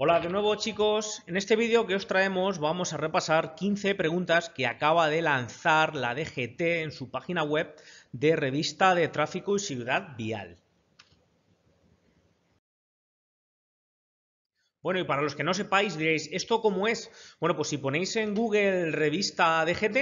Hola de nuevo chicos, en este vídeo que os traemos vamos a repasar 15 preguntas que acaba de lanzar la DGT en su página web de Revista de Tráfico y Ciudad Vial. Bueno, y para los que no sepáis diréis, ¿esto cómo es? Bueno, pues si ponéis en Google Revista DGT,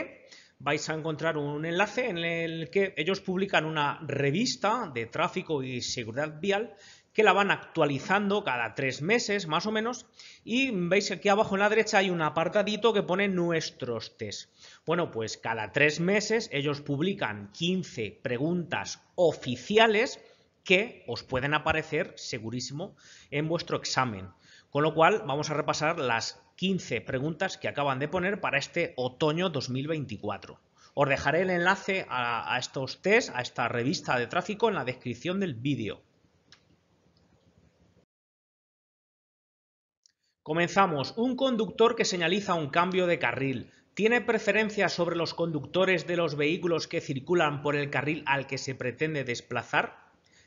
vais a encontrar un enlace en el que ellos publican una revista de tráfico y seguridad vial que la van actualizando cada tres meses más o menos y veis aquí abajo en la derecha hay un apartadito que pone nuestros test. Bueno, pues cada tres meses ellos publican 15 preguntas oficiales que os pueden aparecer segurísimo en vuestro examen. Con lo cual vamos a repasar las 15 preguntas que acaban de poner para este otoño 2024. Os dejaré el enlace a, a estos test, a esta revista de tráfico en la descripción del vídeo. Comenzamos. Un conductor que señaliza un cambio de carril. ¿Tiene preferencia sobre los conductores de los vehículos que circulan por el carril al que se pretende desplazar?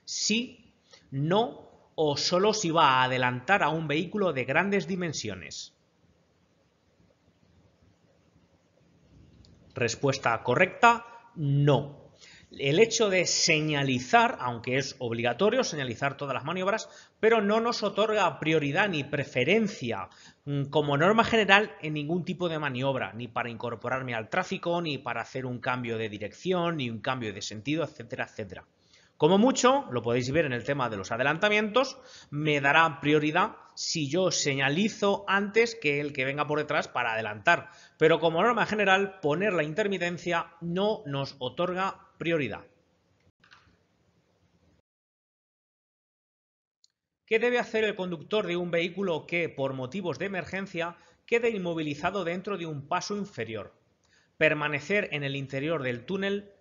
Sí, no o solo si va a adelantar a un vehículo de grandes dimensiones. Respuesta correcta, no el hecho de señalizar, aunque es obligatorio señalizar todas las maniobras, pero no nos otorga prioridad ni preferencia mm, como norma general en ningún tipo de maniobra, ni para incorporarme al tráfico, ni para hacer un cambio de dirección, ni un cambio de sentido, etcétera, etcétera. Como mucho, lo podéis ver en el tema de los adelantamientos, me dará prioridad si yo señalizo antes que el que venga por detrás para adelantar. Pero como norma general, poner la intermitencia no nos otorga prioridad. ¿Qué debe hacer el conductor de un vehículo que, por motivos de emergencia, quede inmovilizado dentro de un paso inferior? Permanecer en el interior del túnel,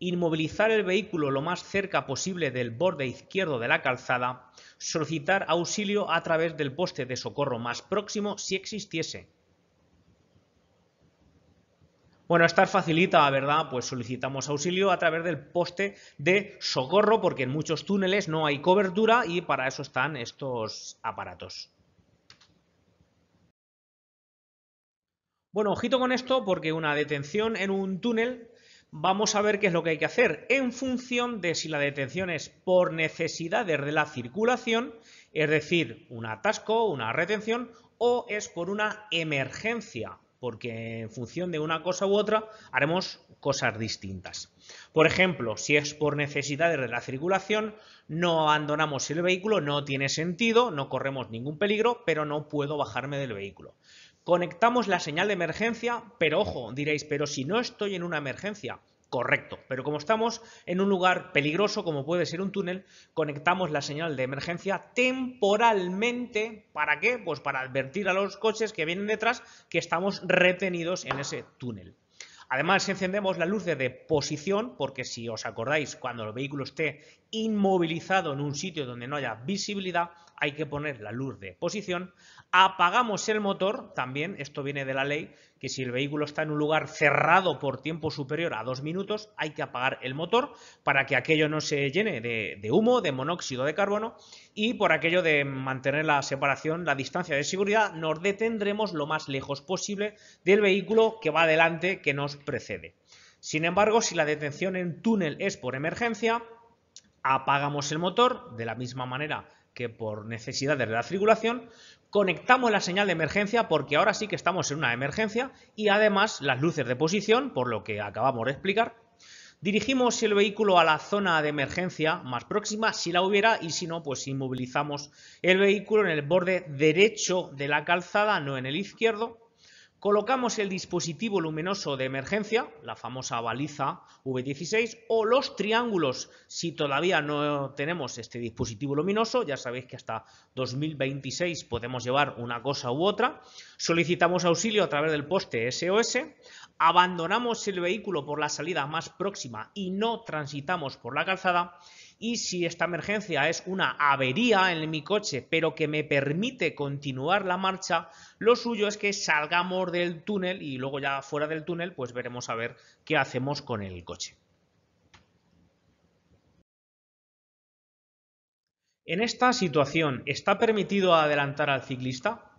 inmovilizar el vehículo lo más cerca posible del borde izquierdo de la calzada, solicitar auxilio a través del poste de socorro más próximo si existiese, bueno, estar facilita, ¿verdad? Pues solicitamos auxilio a través del poste de socorro porque en muchos túneles no hay cobertura y para eso están estos aparatos. Bueno, ojito con esto porque una detención en un túnel vamos a ver qué es lo que hay que hacer en función de si la detención es por necesidades de la circulación, es decir, un atasco, una retención, o es por una emergencia, porque en función de una cosa u otra haremos cosas distintas. Por ejemplo, si es por necesidades de la circulación, no abandonamos el vehículo, no tiene sentido, no corremos ningún peligro, pero no puedo bajarme del vehículo. Conectamos la señal de emergencia, pero ojo, diréis, pero si no estoy en una emergencia, correcto. Pero como estamos en un lugar peligroso, como puede ser un túnel, conectamos la señal de emergencia temporalmente. ¿Para qué? Pues para advertir a los coches que vienen detrás que estamos retenidos en ese túnel. Además, encendemos la luz de posición, porque si os acordáis, cuando el vehículo esté inmovilizado en un sitio donde no haya visibilidad, hay que poner la luz de posición. Apagamos el motor, también, esto viene de la ley, si el vehículo está en un lugar cerrado por tiempo superior a dos minutos, hay que apagar el motor para que aquello no se llene de, humo, de monóxido de carbono y por aquello de mantener la separación, la distancia de seguridad, nos detendremos lo más lejos posible del vehículo que va adelante, que nos precede. Sin embargo, si la detención en túnel es por emergencia, apagamos el motor de la misma manera que por necesidad de la circulación, conectamos la señal de emergencia porque ahora sí que estamos en una emergencia y además las luces de posición, por lo que acabamos de explicar. Dirigimos el vehículo a la zona de emergencia más próxima si la hubiera y si no, pues inmovilizamos el vehículo en el borde derecho de la calzada, no en el izquierdo. Colocamos el dispositivo luminoso de emergencia, la famosa baliza V16, o los triángulos, si todavía no tenemos este dispositivo luminoso, ya sabéis que hasta 2026 podemos llevar una cosa u otra, solicitamos auxilio a través del poste SOS, abandonamos el vehículo por la salida más próxima y no transitamos por la calzada, y si esta emergencia es una avería en mi coche, pero que me permite continuar la marcha, lo suyo es que salgamos del túnel y luego ya fuera del túnel, pues veremos a ver qué hacemos con el coche. En esta situación, ¿está permitido adelantar al ciclista?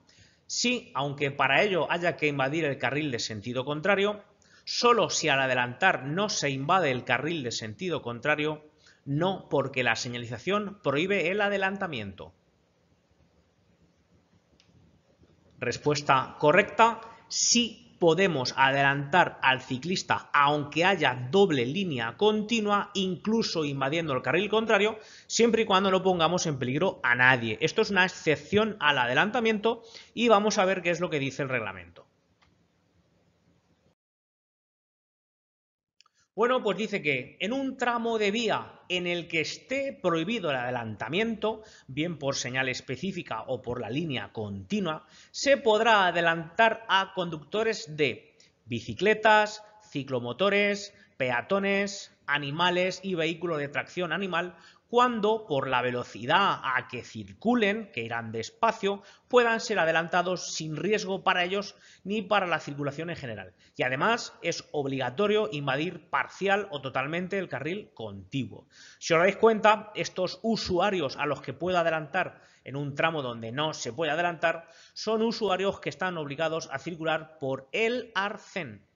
Sí, aunque para ello haya que invadir el carril de sentido contrario, solo si al adelantar no se invade el carril de sentido contrario, no porque la señalización prohíbe el adelantamiento. Respuesta correcta, sí podemos adelantar al ciclista aunque haya doble línea continua, incluso invadiendo el carril contrario, siempre y cuando no pongamos en peligro a nadie. Esto es una excepción al adelantamiento y vamos a ver qué es lo que dice el reglamento. Bueno, pues dice que en un tramo de vía en el que esté prohibido el adelantamiento, bien por señal específica o por la línea continua, se podrá adelantar a conductores de bicicletas, ciclomotores, peatones, animales y vehículos de tracción animal cuando por la velocidad a que circulen, que irán despacio, puedan ser adelantados sin riesgo para ellos ni para la circulación en general. Y además es obligatorio invadir parcial o totalmente el carril contiguo. Si os dais cuenta, estos usuarios a los que puedo adelantar en un tramo donde no se puede adelantar son usuarios que están obligados a circular por el arcén,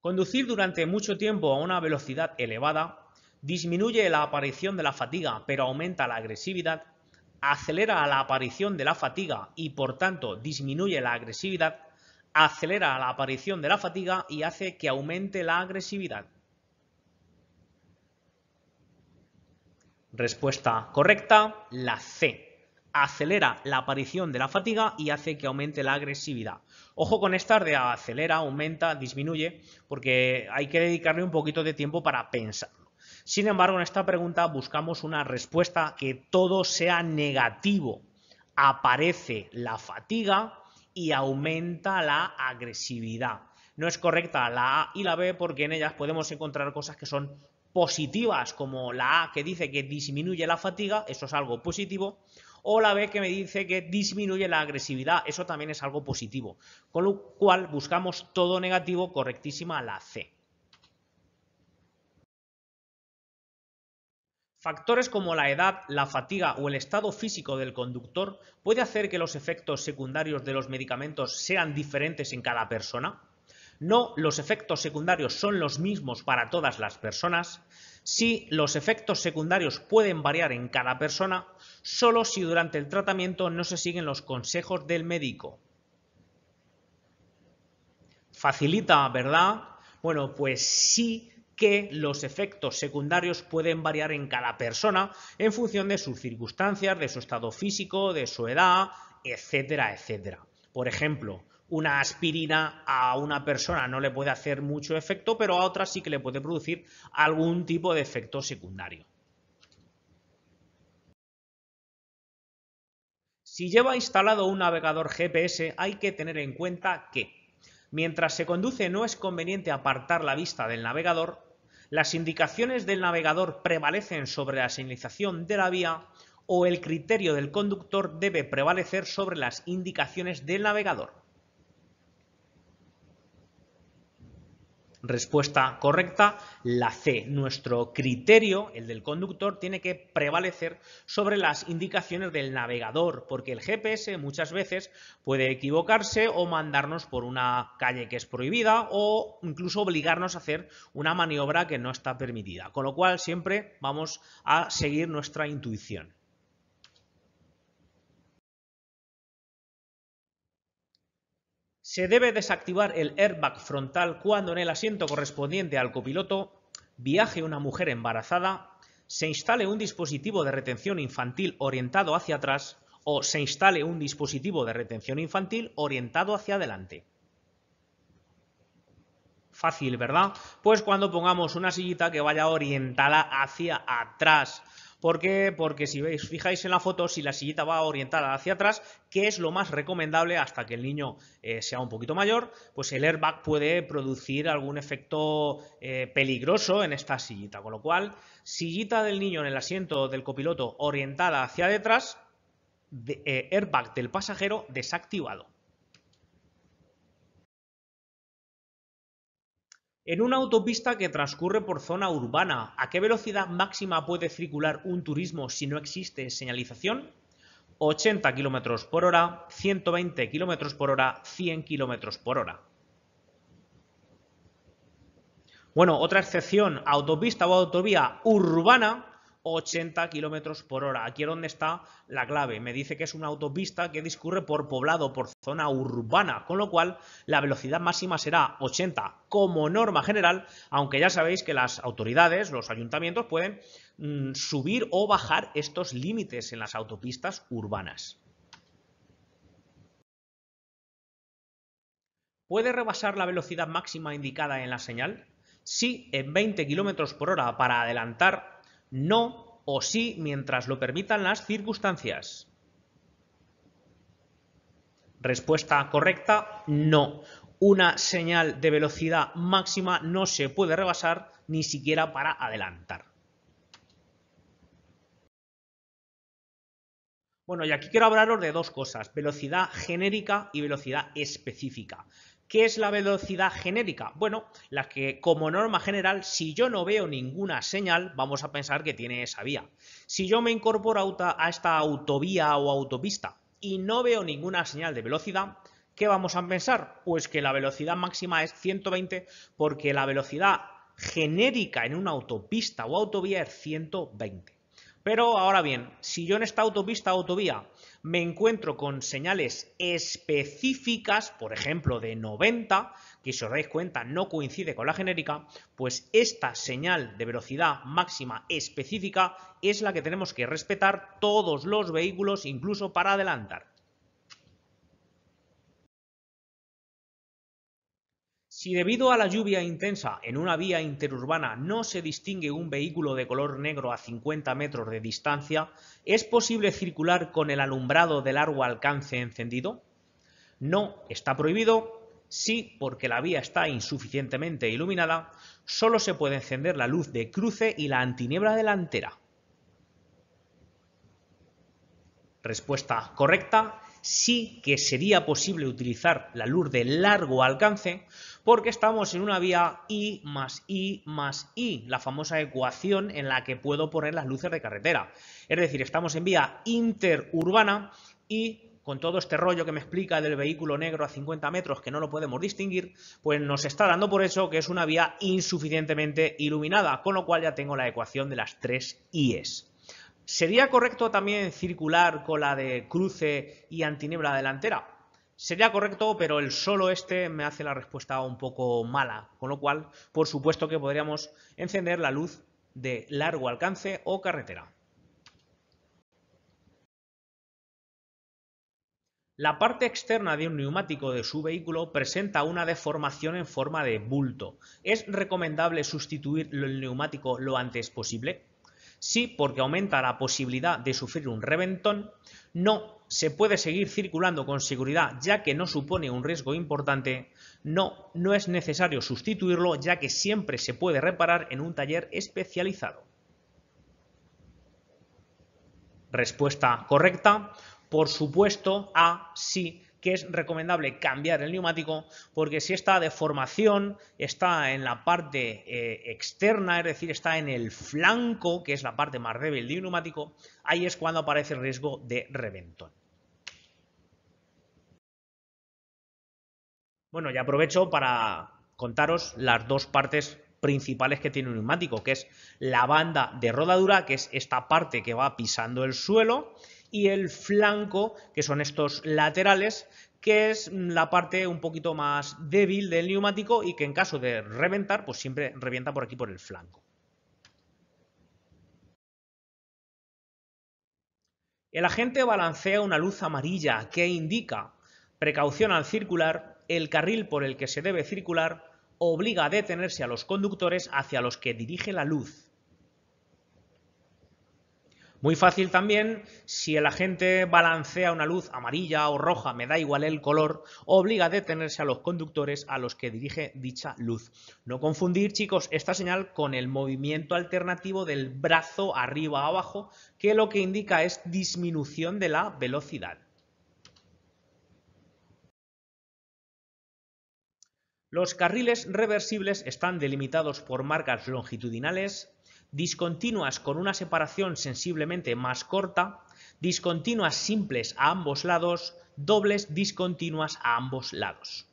Conducir durante mucho tiempo a una velocidad elevada disminuye la aparición de la fatiga, pero aumenta la agresividad, acelera la aparición de la fatiga y por tanto disminuye la agresividad, acelera la aparición de la fatiga y hace que aumente la agresividad. Respuesta correcta, la C acelera la aparición de la fatiga y hace que aumente la agresividad. Ojo con esta de acelera, aumenta, disminuye, porque hay que dedicarle un poquito de tiempo para pensarlo. Sin embargo, en esta pregunta buscamos una respuesta que todo sea negativo. Aparece la fatiga y aumenta la agresividad. No es correcta la A y la B porque en ellas podemos encontrar cosas que son positivas, como la A que dice que disminuye la fatiga, eso es algo positivo, o la B que me dice que disminuye la agresividad. Eso también es algo positivo. Con lo cual buscamos todo negativo, correctísima la C. Factores como la edad, la fatiga o el estado físico del conductor puede hacer que los efectos secundarios de los medicamentos sean diferentes en cada persona. No los efectos secundarios son los mismos para todas las personas. Si los efectos secundarios pueden variar en cada persona, solo si durante el tratamiento no se siguen los consejos del médico. Facilita, ¿verdad? Bueno, pues sí que los efectos secundarios pueden variar en cada persona en función de sus circunstancias, de su estado físico, de su edad, etcétera, etcétera. Por ejemplo, una aspirina a una persona no le puede hacer mucho efecto, pero a otra sí que le puede producir algún tipo de efecto secundario. Si lleva instalado un navegador GPS, hay que tener en cuenta que mientras se conduce no es conveniente apartar la vista del navegador, las indicaciones del navegador prevalecen sobre la señalización de la vía o el criterio del conductor debe prevalecer sobre las indicaciones del navegador. Respuesta correcta, la C. Nuestro criterio, el del conductor, tiene que prevalecer sobre las indicaciones del navegador, porque el GPS muchas veces puede equivocarse o mandarnos por una calle que es prohibida o incluso obligarnos a hacer una maniobra que no está permitida. Con lo cual siempre vamos a seguir nuestra intuición. Se debe desactivar el airbag frontal cuando en el asiento correspondiente al copiloto viaje una mujer embarazada, se instale un dispositivo de retención infantil orientado hacia atrás o se instale un dispositivo de retención infantil orientado hacia adelante. Fácil, ¿verdad? Pues cuando pongamos una sillita que vaya orientada hacia atrás ¿Por qué? Porque si veis, fijáis en la foto, si la sillita va orientada hacia atrás, que es lo más recomendable hasta que el niño eh, sea un poquito mayor, pues el airbag puede producir algún efecto eh, peligroso en esta sillita. Con lo cual, sillita del niño en el asiento del copiloto orientada hacia detrás, eh, airbag del pasajero desactivado. En una autopista que transcurre por zona urbana, ¿a qué velocidad máxima puede circular un turismo si no existe señalización? 80 km por hora, 120 km por hora, 100 km por hora. Bueno, otra excepción, autopista o autovía urbana 80 kilómetros por hora. Aquí es donde está la clave. Me dice que es una autopista que discurre por poblado, por zona urbana, con lo cual la velocidad máxima será 80 como norma general, aunque ya sabéis que las autoridades, los ayuntamientos pueden mm, subir o bajar estos límites en las autopistas urbanas. ¿Puede rebasar la velocidad máxima indicada en la señal? Sí, en 20 km por hora para adelantar no o sí mientras lo permitan las circunstancias. Respuesta correcta, no. Una señal de velocidad máxima no se puede rebasar ni siquiera para adelantar. Bueno, y aquí quiero hablaros de dos cosas, velocidad genérica y velocidad específica. ¿Qué es la velocidad genérica? Bueno, la que como norma general, si yo no veo ninguna señal, vamos a pensar que tiene esa vía. Si yo me incorporo a esta autovía o autopista y no veo ninguna señal de velocidad, ¿qué vamos a pensar? Pues que la velocidad máxima es 120 porque la velocidad genérica en una autopista o autovía es 120. Pero ahora bien, si yo en esta autopista o autovía me encuentro con señales específicas, por ejemplo de 90, que si os dais cuenta no coincide con la genérica, pues esta señal de velocidad máxima específica es la que tenemos que respetar todos los vehículos, incluso para adelantar. Si debido a la lluvia intensa en una vía interurbana no se distingue un vehículo de color negro a 50 metros de distancia, ¿es posible circular con el alumbrado de largo alcance encendido? No, está prohibido. Sí, porque la vía está insuficientemente iluminada, solo se puede encender la luz de cruce y la antiniebla delantera. Respuesta correcta, sí que sería posible utilizar la luz de largo alcance porque estamos en una vía I más I más I, la famosa ecuación en la que puedo poner las luces de carretera. Es decir, estamos en vía interurbana y con todo este rollo que me explica del vehículo negro a 50 metros que no lo podemos distinguir, pues nos está dando por eso que es una vía insuficientemente iluminada, con lo cual ya tengo la ecuación de las tres I's. ¿Sería correcto también circular con la de cruce y antiniebla delantera? Sería correcto, pero el solo este me hace la respuesta un poco mala, con lo cual, por supuesto que podríamos encender la luz de largo alcance o carretera. La parte externa de un neumático de su vehículo presenta una deformación en forma de bulto. ¿Es recomendable sustituir el neumático lo antes posible? sí porque aumenta la posibilidad de sufrir un reventón, no se puede seguir circulando con seguridad ya que no supone un riesgo importante, no, no es necesario sustituirlo ya que siempre se puede reparar en un taller especializado. Respuesta correcta, por supuesto, A, sí, que es recomendable cambiar el neumático porque si esta deformación está en la parte eh, externa, es decir, está en el flanco, que es la parte más débil de un neumático, ahí es cuando aparece el riesgo de reventón. Bueno, ya aprovecho para contaros las dos partes principales que tiene un neumático, que es la banda de rodadura, que es esta parte que va pisando el suelo, y el flanco, que son estos laterales, que es la parte un poquito más débil del neumático y que en caso de reventar, pues siempre revienta por aquí por el flanco. El agente balancea una luz amarilla que indica precaución al circular, el carril por el que se debe circular, obliga a detenerse a los conductores hacia los que dirige la luz. Muy fácil también si el agente balancea una luz amarilla o roja, me da igual el color, obliga a detenerse a los conductores a los que dirige dicha luz. No confundir, chicos, esta señal con el movimiento alternativo del brazo arriba abajo, que lo que indica es disminución de la velocidad. Los carriles reversibles están delimitados por marcas longitudinales discontinuas con una separación sensiblemente más corta, discontinuas simples a ambos lados, dobles discontinuas a ambos lados.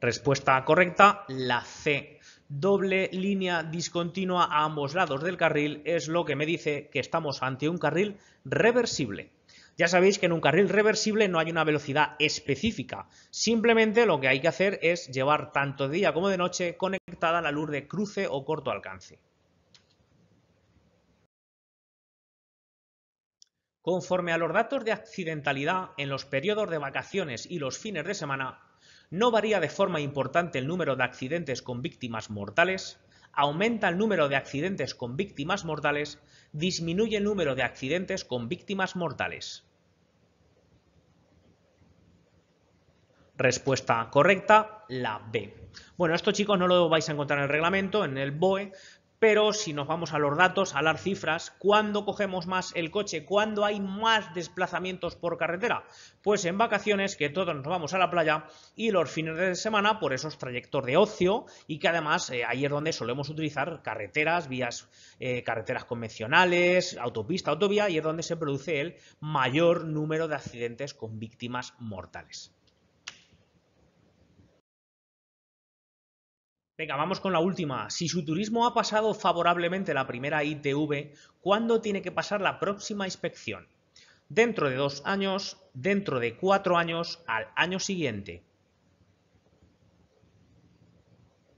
Respuesta correcta, la C. Doble línea discontinua a ambos lados del carril es lo que me dice que estamos ante un carril reversible. Ya sabéis que en un carril reversible no hay una velocidad específica, simplemente lo que hay que hacer es llevar tanto de día como de noche conectada la luz de cruce o corto alcance. Conforme a los datos de accidentalidad en los periodos de vacaciones y los fines de semana, no varía de forma importante el número de accidentes con víctimas mortales, aumenta el número de accidentes con víctimas mortales, disminuye el número de accidentes con víctimas mortales. Respuesta correcta, la B. Bueno, esto chicos no lo vais a encontrar en el reglamento, en el BOE, pero si nos vamos a los datos, a las cifras, ¿cuándo cogemos más el coche? ¿Cuándo hay más desplazamientos por carretera? Pues en vacaciones, que todos nos vamos a la playa, y los fines de semana por esos trayectos de ocio, y que además eh, ahí es donde solemos utilizar carreteras, vías, eh, carreteras convencionales, autopista, autovía, y es donde se produce el mayor número de accidentes con víctimas mortales. Venga, vamos con la última. Si su turismo ha pasado favorablemente la primera ITV, ¿cuándo tiene que pasar la próxima inspección? Dentro de dos años, dentro de cuatro años, al año siguiente.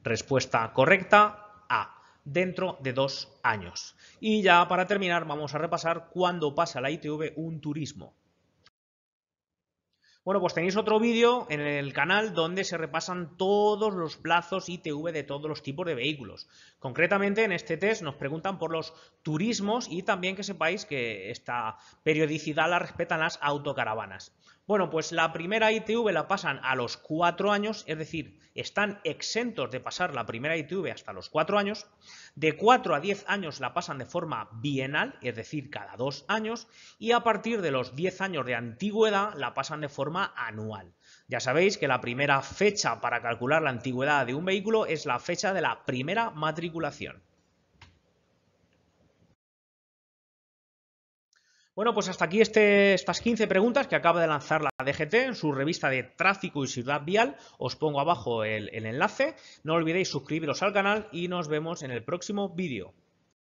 Respuesta correcta A. Dentro de dos años. Y ya para terminar vamos a repasar cuándo pasa la ITV un turismo. Bueno, pues tenéis otro vídeo en el canal donde se repasan todos los plazos ITV de todos los tipos de vehículos. Concretamente en este test nos preguntan por los turismos y también que sepáis que esta periodicidad la respetan las autocaravanas. Bueno, pues la primera ITV la pasan a los cuatro años, es decir, están exentos de pasar la primera ITV hasta los cuatro años. De cuatro a diez años la pasan de forma bienal, es decir, cada dos años. Y a partir de los diez años de antigüedad la pasan de forma anual. Ya sabéis que la primera fecha para calcular la antigüedad de un vehículo es la fecha de la primera matriculación. Bueno, pues hasta aquí este, estas 15 preguntas que acaba de lanzar la DGT en su revista de tráfico y ciudad vial. Os pongo abajo el enlace. No olvidéis suscribiros al canal y nos vemos en el próximo vídeo.